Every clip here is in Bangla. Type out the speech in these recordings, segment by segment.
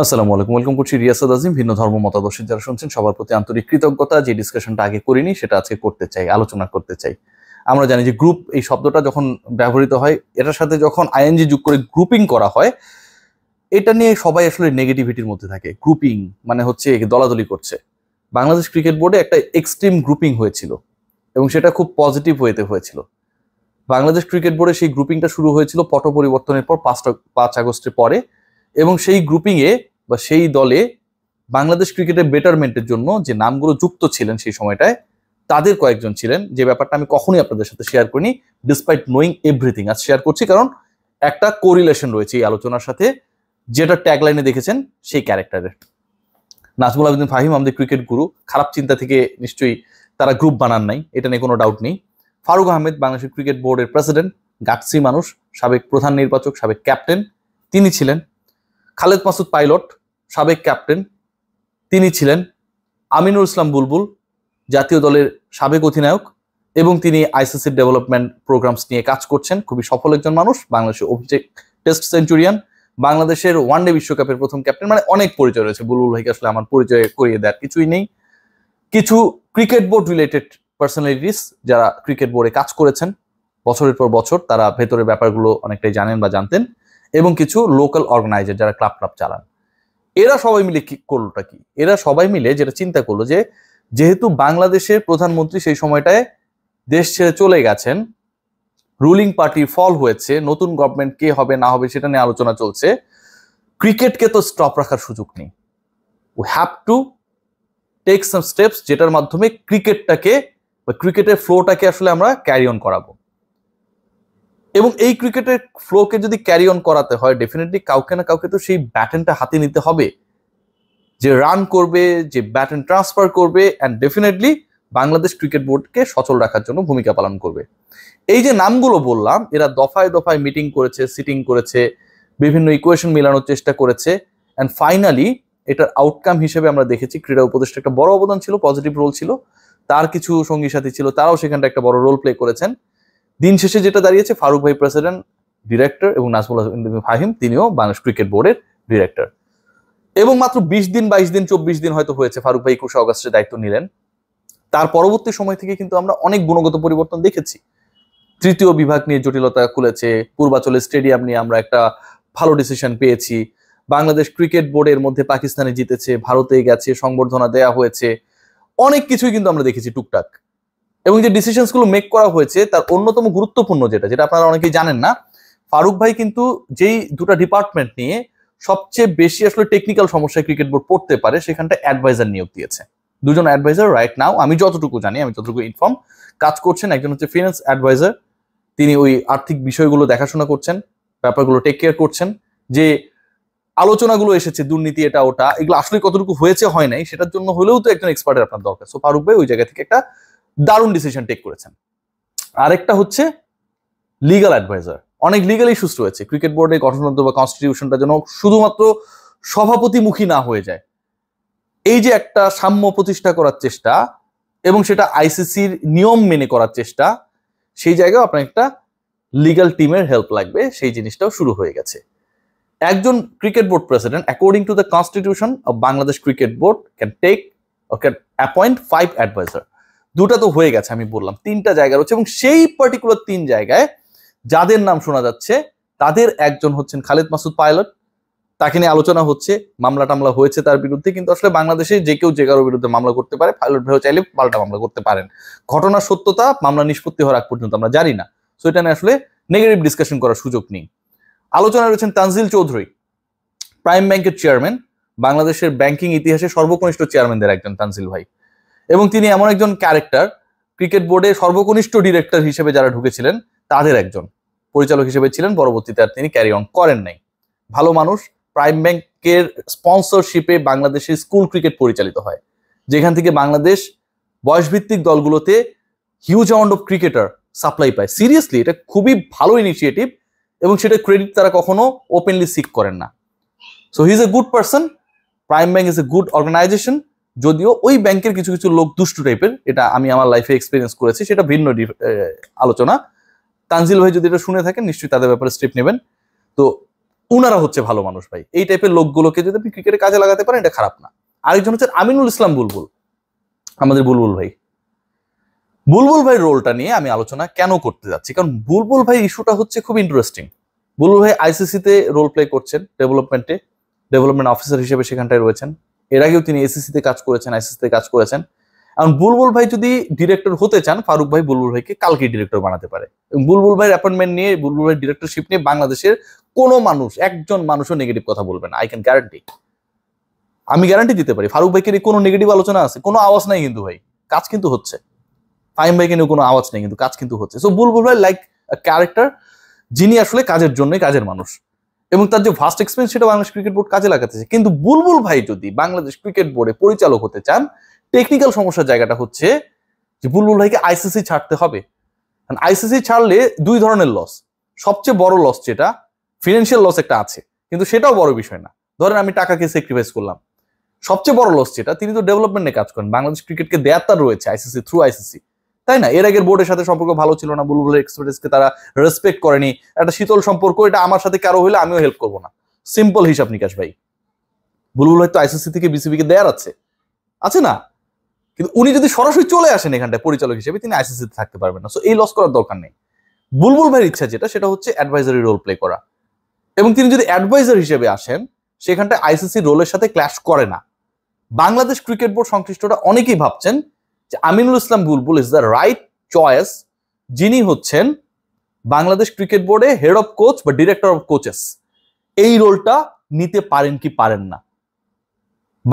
আসসালামু আলাইকুম ওয়েলকাম করছি রিয়াসাদ আজিম ভিন্ন ধর্ম মতাদর্শী যারা শুনছেন সবার প্রতি আন্তরিক কৃতজ্ঞতা যে ডিসকাশনটা আগে করিনি সেটা আজকে করতে চাই আলোচনা করতে চাই আমরা জানি যে গ্রুপ এই শব্দটা যখন ব্যবহৃত হয় এটার সাথে যখন আইএনজি যুগ করে গ্রুপিং করা হয় এটা নিয়ে সবাই আসলে নেগেটিভিটির মধ্যে থাকে গ্রুপিং মানে হচ্ছে দলাদলি করছে বাংলাদেশ ক্রিকেট বোর্ডে একটা এক্সট্রিম গ্রুপিং হয়েছিল এবং সেটা খুব পজিটিভ ওয়েতে হয়েছিল বাংলাদেশ ক্রিকেট বোর্ডে সেই গ্রুপিংটা শুরু হয়েছিল পট পরিবর্তনের পর পাঁচটা পাঁচ আগস্টের পরে এবং সেই গ্রুপিংয়ে বা সেই দলে বাংলাদেশ ক্রিকেটের বেটারমেন্টের জন্য যে নামগুলো যুক্ত ছিলেন সেই সময়টায় তাদের কয়েকজন ছিলেন যে ব্যাপারটা আমি কখনোই আপনাদের সাথে শেয়ার করিনি ডিসপাইট নোয়িং এভরিথিং আজ শেয়ার করছি কারণ একটা কোরিলেশন রয়েছে এই আলোচনার সাথে যেটা ট্যাগলাইনে দেখেছেন সেই ক্যারেক্টারের নাজমুল আবেদিন ফাহিম আমাদের ক্রিকেট গুরু খারাপ চিন্তা থেকে নিশ্চয়ই তারা গ্রুপ বানান নাই এটা নিয়ে কোনো ডাউট নেই ফারুক আহমেদ বাংলাদেশের ক্রিকেট বোর্ডের প্রেসিডেন্ট গাটসি মানুষ সাবেক প্রধান নির্বাচক সাবেক ক্যাপ্টেন তিনি ছিলেন খালেদ মাসুদ পাইলট সাবেক ক্যাপ্টেন তিনি ছিলেন আমিনুল ইসলাম বুলবুল জাতীয় দলের সাবেক অধিনায়ক এবং তিনি আইসিসির ডেভেলপমেন্ট প্রোগ্রামস নিয়ে কাজ করছেন খুবই সফল একজন মানুষ বাংলাদেশের অভিষেক টেস্ট সেঞ্চুরিয়ান বাংলাদেশের ওয়ানডে বিশ্বকাপের প্রথম ক্যাপ্টেন মানে অনেক পরিচয় রয়েছে বুলবুল ভাইকে আসলে আমার পরিচয় করিয়ে দেওয়ার কিছুই নেই কিছু ক্রিকেট বোর্ড রিলেটেড পার্সোনালিটিস যারা ক্রিকেট বোর্ডে কাজ করেছেন বছরের পর বছর তারা ভেতরের ব্যাপারগুলো অনেকটাই জানেন বা জানতেন এবং কিছু লোকাল অর্গানাইজার যারা ক্লাব ক্লাব চালান এরা সবাই মিলে কি করলোটা কি এরা সবাই মিলে যেটা চিন্তা করলো যে যেহেতু বাংলাদেশের প্রধানমন্ত্রী সেই সময়টায় দেশ ছেড়ে চলে গেছেন রুলিং পার্টি ফল হয়েছে নতুন গভর্নমেন্ট কে হবে না হবে সেটা নিয়ে আলোচনা চলছে ক্রিকেটকে তো স্টপ রাখার সুযোগ নেই we have to take some steps যেটার মাধ্যমে ক্রিকেটটাকে বা ক্রিকেটের ফ্লোটাকে আসলে আমরা ক্যারি অন করাবো এবং এই ক্রিকেটের ফ্লোকে যদি ক্যারি অন করাতে হয় ডেফিনেটলি কাউকে না কাউকে তো সেই ব্যাটনটা হাতে নিতে হবে যে রান করবে যে ব্যাটন ট্রান্সফার করবে অ্যান্ড ডেফিনেটলি বাংলাদেশ ক্রিকেট বোর্ডকে সচল রাখার জন্য ভূমিকা পালন করবে এই যে নামগুলো বললাম এরা দফায় দফায় মিটিং করেছে সিটিং করেছে বিভিন্ন ইকুয়েশন মেলানোর চেষ্টা করেছে অ্যান্ড ফাইনালি এটার আউটকাম হিসেবে আমরা দেখেছি ক্রীড়া উপদেষ্টা একটা বড় অবদান ছিল পজিটিভ রোল ছিল তার কিছু সঙ্গী সাথী ছিল তারাও সেখানটা একটা বড় রোল প্লে করেছেন দিন শেষে যেটা দাঁড়িয়েছে ফারুক ভাই প্রেসিডেন্ট ডিরেক্টর এবং নাজমুল ফাহিম তিনিও বাংলাদেশ ক্রিকেট বোর্ডের ডিরেক্টর এবং মাত্র বিশ দিন বাইশ দিন চব্বিশ দিন হয়তো হয়েছে ফারুক ভাই একুশে অগস্টে দায়িত্ব নিলেন তার পরবর্তী সময় থেকে কিন্তু আমরা অনেক গুণগত পরিবর্তন দেখেছি তৃতীয় বিভাগ নিয়ে জটিলতা খুলেছে পূর্বাচলের স্টেডিয়াম নিয়ে আমরা একটা ভালো ডিসিশন পেয়েছি বাংলাদেশ ক্রিকেট বোর্ডের মধ্যে পাকিস্তানে জিতেছে ভারতে গেছে সংবর্ধনা দেয়া হয়েছে অনেক কিছুই কিন্তু আমরা দেখেছি টুকটাক এবং যে ডিসিশন গুলো মেক করা হয়েছে তার অন্যতম গুরুত্বপূর্ণ যেটা যেটা আপনারা অনেকেই জানেন না ফারুক ভাই কিন্তু যেই দুটা ডিপার্টমেন্ট নিয়ে সবচেয়ে বেশি আসলে টেকনিক্যাল সমস্যায় ক্রিকেট বোর্ড পড়তে পারে সেখানটা অ্যাডভাইজার নিয়োগ দিয়েছে দুজন অ্যাডভাইজার রাইট নাও আমি যতটুকু জানি আমি যতটুকু ইনফর্ম কাজ করছেন একজন হচ্ছে ফিনান্স অ্যাডভাইজার তিনি ওই আর্থিক বিষয়গুলো দেখাশোনা করছেন ব্যাপারগুলো টেক কেয়ার করছেন যে আলোচনাগুলো এসেছে দুর্নীতি এটা ওটা এগুলো আসলে কতটুকু হয়েছে হয় নাই সেটার জন্য হলেও তো একজন এক্সপার্টের আপনার দরকার সো ফারুক ভাই ওই জায়গা থেকে একটা দারুণ ডিসিশন টেক করেছেন আরেকটা হচ্ছে লিগাল অ্যাডভাইজার অনেক লিগাল ইস্যুস রয়েছে ক্রিকেট বোর্ডে গঠনতন্ত্র বা কনস্টিটিউশনটা যেন শুধুমাত্র সভাপতিমুখী না হয়ে যায় এই যে একটা সাম্য প্রতিষ্ঠা করার চেষ্টা এবং সেটা আইসিসির নিয়ম মেনে করার চেষ্টা সেই জায়গায় আপনার একটা লিগাল টিমের হেল্প লাগবে সেই জিনিসটাও শুরু হয়ে গেছে একজন cricket board president according to the constitution of Bangladesh cricket board can take or appoint five five দুটা তো হয়ে গেছে আমি বললাম তিনটা জায়গা রয়েছে এবং সেই পার্টিকুলার তিন জায়গায় যাদের নাম শোনা যাচ্ছে তাদের একজন হচ্ছেন খালেদ মাসুদ পাইলট তাকে নিয়ে আলোচনা হচ্ছে মামলা টামলা হয়েছে তার বিরুদ্ধে কিন্তু আসলে বাংলাদেশে যে কেউ যে কারোর বিরুদ্ধে মামলা করতে পারে পাইলট ভাইও চাইলে পাল্টা মামলা করতে পারেন ঘটনার সত্যতা মামলা নিষ্পত্তি হওয়ার আগ পর্যন্ত আমরা জানি না সো এটা নিয়ে আসলে নেগেটিভ ডিসকাশন করার সুযোগ নেই আলোচনায় রয়েছেন তানজিল চৌধুরী প্রাইম ব্যাংকের চেয়ারম্যান বাংলাদেশের ব্যাংকিং ইতিহাসে সর্বকনিষ্ঠ চেয়ারম্যানদের একজন তানজিল ভাই এবং তিনি এমন একজন ক্যারেক্টার ক্রিকেট বোর্ডে সর্বকনিষ্ঠ ডিরেক্টর হিসেবে যারা ঢুকেছিলেন তাদের একজন পরিচালক হিসেবে ছিলেন পরবর্তীতে আর তিনি ক্যারি অন করেন নাই ভালো মানুষ প্রাইম ব্যাংকের স্পন্সরশিপে বাংলাদেশের স্কুল ক্রিকেট পরিচালিত হয় যেখান থেকে বাংলাদেশ বয়সভিত্তিক দলগুলোতে huge amount of cricketer supply পায় সিরিয়াসলি এটা খুবই ভালো ইনিশিয়েটিভ এবং সেটা ক্রেডিট তারা কখনো ওপেনলি সিক করেন না so he is a good person prime bank is a good organisation যদিও ওই ব্যাংকের কিছু কিছু লোক দুষ্টু টাইপের এটা আমি আমার লাইফে এক্সপিরিয়েন্স করেছি সেটা ভিন্ন আলোচনা তানজিল ভাই যদি এটা শুনে থাকেন নিশ্চয়ই তাদের ব্যাপারে স্টেপ নেবেন তো উনারা হচ্ছে ভালো মানুষ ভাই এই টাইপের লোকগুলোকে যদি আপনি ক্রিকেটে কাজে লাগাতে পারেন এটা খারাপ না আরেকজন হচ্ছে আমিনুল ইসলাম বুলবুল আমাদের বুলবুল ভাই বুলবুল ভাই রোলটা নিয়ে আমি আলোচনা কেন করতে যাচ্ছি কারণ বুলবুল ভাই ইস্যুটা হচ্ছে খুব ইন্টারেস্টিং বুলবুল ভাই আইসিসিতে রোল প্লে করছেন ডেভেলপমেন্টে ডেভেলপমেন্ট অফিসার হিসেবে সেখানটায় রয়েছেন এর আগেও তিনি তে কাজ করেছেন আইসিসিতে কাজ করেছেন এখন বুলবুল ভাই যদি ডিরেক্টর হতে চান ফারুক ভাই বুলবুল ভাইকে কালকে ডিরেক্টর বানাতে পারে বুলবুল ভাইয়ের অ্যাপয়েন্টমেন্ট নিয়ে বুলবুল ভাই ডিরেক্টরশিপ নিয়ে বাংলাদেশের কোনো মানুষ একজন মানুষও নেগেটিভ কথা বলবে না আই ক্যান গ্যারান্টি আমি গ্যারান্টি দিতে পারি ফারুক ভাইকে নিয়ে কোনো নেগেটিভ আলোচনা আছে কোনো আওয়াজ নাই কিন্তু ভাই কাজ কিন্তু হচ্ছে ফাইম ভাইকে নিয়ে কোনো আওয়াজ নেই কিন্তু কাজ কিন্তু হচ্ছে সো বুলবুল ভাই লাইক ক্যারেক্টার যিনি আসলে কাজের জন্যই কাজের মানুষ এবং তার যে ফার্স্ট এক্সপিরিয়েন্স সেটা বাংলাদেশ ক্রিকেট বোর্ড কাজে লাগাতেছে কিন্তু বুলবুল ভাই যদি বাংলাদেশ ক্রিকেট বোর্ডে পরিচালক হতে চান টেকনিক্যাল সমস্যার জায়গাটা হচ্ছে যে বুলবুল ভাইকে আইসিসি ছাড়তে হবে আইসিসি ছাড়লে দুই ধরনের লস সবচেয়ে বড় লস যেটা ফিনান্সিয়াল লস একটা আছে কিন্তু সেটাও বড় বিষয় না ধরেন আমি টাকাকে স্যাক্রিফাইস করলাম সবচেয়ে বড় লস যেটা তিনি তো ডেভেলপমেন্টে কাজ করেন বাংলাদেশ ক্রিকেটকে দেয়াত্তার রয়েছে আইসিসি থ্রু আইসিসি তাই না এর আগের বোর্ডের সাথে সম্পর্ক ভালো ছিল না বুলবুল এক্সপ্রেসকে তারা রেসপেক্ট করেনি একটা শীতল সম্পর্ক এটা আমার সাথে কারো হইলে আমিও হেল্প করবো না সিম্পল হিসাব নিকাশ ভাই বুলবুল হয়তো আইসিসি থেকে বিসিবিকে দেয়ার আছে আছে না কিন্তু উনি যদি সরাসরি চলে আসেন এখানটায় পরিচালক হিসেবে তিনি আইসিসিতে থাকতে পারবেন না সো এই লস করার দরকার নেই বুলবুল ভাইয়ের ইচ্ছা যেটা সেটা হচ্ছে অ্যাডভাইজারি রোল প্লে করা এবং তিনি যদি অ্যাডভাইজার হিসেবে আসেন সেখানটায় আইসিসি রোলের সাথে ক্ল্যাশ করে না বাংলাদেশ ক্রিকেট বোর্ড সংশ্লিষ্টরা অনেকেই ভাবছেন Aminul Islam Bulbul is the right choice যিনি হচ্ছেন বাংলাদেশ ক্রিকেট বোর্ডে হেড অফ কোচ বা ডিরেক্টর অফ কোচেস এই রোলটা নিতে পারেন কি পারেন না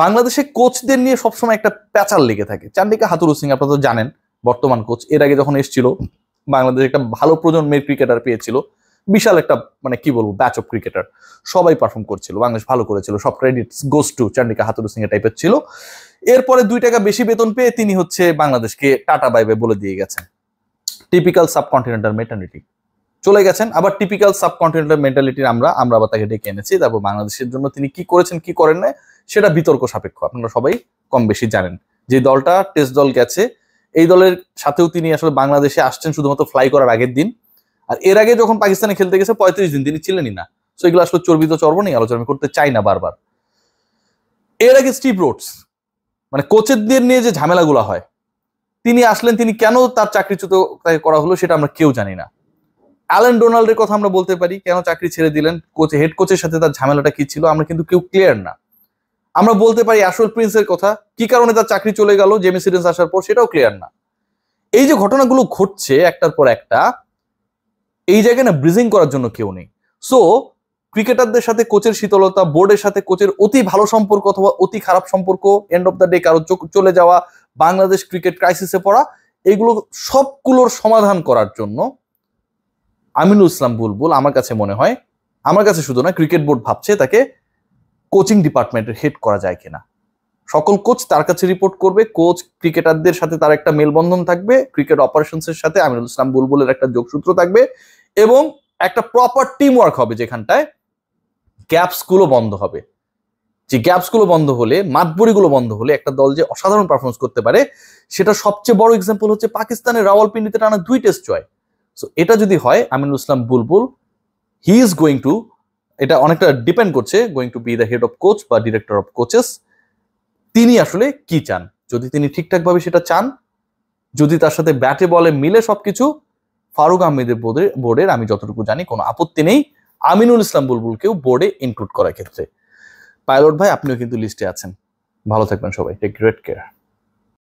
বাংলাদেশে কোচদের নিয়ে সবসময় একটা প্যাচাল লেগে থাকে চান্ডিকা হাতুরু সিং আপনারা তো জানেন বর্তমান কোচ এর আগে যখন এসেছিল বাংলাদেশ একটা ভালো প্রজন্মের ক্রিকেটার পেয়েছিল বিশাল একটা মানে কি বলবো ব্যাচ অফ ক্রিকেটার সবাই পারফর্ম করছিল বাংলাদেশ ভালো করেছিল সব credits goes to Chandika Hathurusingha টাইপের ছিল এরপরে দুই টাকা বেশি বেতন পেয়ে তিনি হচ্ছে বাংলাদেশকে টাটা বাইবে বলে দিয়ে গেছেন টিপিক্যাল সাবকন্টিনেন্টাল মেটার্নিটি চলে গেছেন আবার টিপিক্যাল সাবকন্টিনেন্টাল মেন্টালিটির আমরা আমরা আবার তাকে ডেকে এনেছি তারপর বাংলাদেশের জন্য তিনি কি করেছেন কি করেন না সেটা বিতর্ক সাপেক্ষ আপনারা সবাই কম বেশি জানেন যে দলটা টেস্ট দল গেছে এই দলের সাথেও তিনি আসলে বাংলাদেশে আসছেন শুধুমাত্র ফ্লাই করার আগের দিন আর এর আগে যখন পাকিস্তানে খেলতে গেছে পঁয়ত্রিশ দিন তিনি ছিলেনই না সো এগুলো আসলে চর্বিত চর্ব নিয়ে আলোচনা আমি করতে চাই না বারবার এর আগে স্টিভ রোডস মানে কোচেরদের নিয়ে যে ঝামেলাগুলো হয় তিনি আসলেন তিনি কেন তার চাকরিচ্যুত করা হলো সেটা আমরা কেউ জানি না অ্যালেন ডোনাল্ডের কথা আমরা বলতে পারি কেন চাকরি ছেড়ে দিলেন কোচ হেড কোচের সাথে তার ঝামেলাটা কি ছিল আমরা কিন্তু কেউ ক্লিয়ার না আমরা বলতে পারি আসল প্রিন্সের কথা কি কারণে তার চাকরি চলে গেল জেমিসিডেন্স আসার পর সেটাও ক্লিয়ার না এই যে ঘটনাগুলো ঘটছে একটার পর একটা এই জায়গায় না ব্রিজিং করার জন্য কেউ নেই সো ক্রিকেটারদের সাথে কোচের শীতলতা বোর্ডের সাথে কোচের অতি ভালো সম্পর্ক অথবা অতি খারাপ সম্পর্ক এন্ড অফ দ্য ডে কারো চলে যাওয়া বাংলাদেশ ক্রিকেট ক্রাইসিসে পড়া এগুলো সবগুলোর সমাধান করার জন্য আমিনুল ইসলাম বুলবুল আমার কাছে মনে হয় আমার কাছে শুধু না ক্রিকেট বোর্ড ভাবছে তাকে কোচিং ডিপার্টমেন্টের হেড করা যায় কিনা সকল কোচ তার কাছে রিপোর্ট করবে কোচ ক্রিকেটারদের সাথে তার একটা মেলবন্ধন থাকবে ক্রিকেট অপারেশনসের সাথে আমিনুল ইসলাম বুলবুলের একটা যোগসূত্র থাকবে এবং একটা প্রপার টিম ওয়ার্ক হবে যেখানটায় গ্যাপসগুলো বন্ধ হবে যে গ্যাপসগুলো বন্ধ হলে মাতবরিগুলো বন্ধ হলে একটা দল যে অসাধারণ পারফরমেন্স করতে পারে সেটা সবচেয়ে বড় এক্সাম্পল হচ্ছে পাকিস্তানের রাওয়ালপিন্ডিতে টানা দুই টেস্ট জয় সো এটা যদি হয় Aminul Islam Bulbul he is going to এটা অনেকটা ডিপেন্ড করছে going to be the head of coach বা ডিরেক্টর অফ কোচেস তিনি আসলে কি চান যদি তিনি ঠিকঠাকভাবে সেটা চান যদি তার সাথে ব্যাটে বলে মিলে সবকিছু ফারুক আহমেদের বোর্ডের বোর্ডের আমি যতটুকু জানি কোনো আপত্তি নেই আমিনুল ইসলাম বুলবুলকেও বোর্ডে ইনক্লুড করার ক্ষেত্রে পাইলট ভাই আপনিও কিন্তু লিস্টে আছেন ভালো থাকবেন সবাই টেক গ্রেট কেয়ার